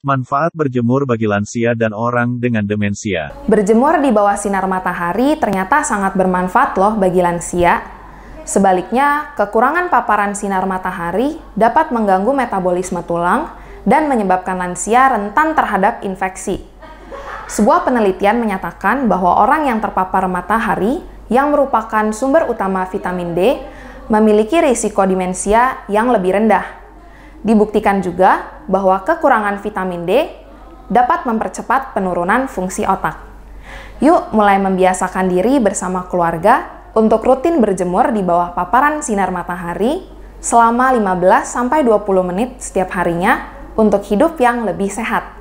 Manfaat berjemur bagi lansia dan orang dengan demensia. Berjemur di bawah sinar matahari ternyata sangat bermanfaat loh bagi lansia. Sebaliknya, kekurangan paparan sinar matahari dapat mengganggu metabolisme tulang dan menyebabkan lansia rentan terhadap infeksi. Sebuah penelitian menyatakan bahwa orang yang terpapar matahari yang merupakan sumber utama vitamin D memiliki risiko demensia yang lebih rendah. Dibuktikan juga bahwa kekurangan vitamin D dapat mempercepat penurunan fungsi otak. Yuk mulai membiasakan diri bersama keluarga untuk rutin berjemur di bawah paparan sinar matahari selama 15-20 menit setiap harinya untuk hidup yang lebih sehat.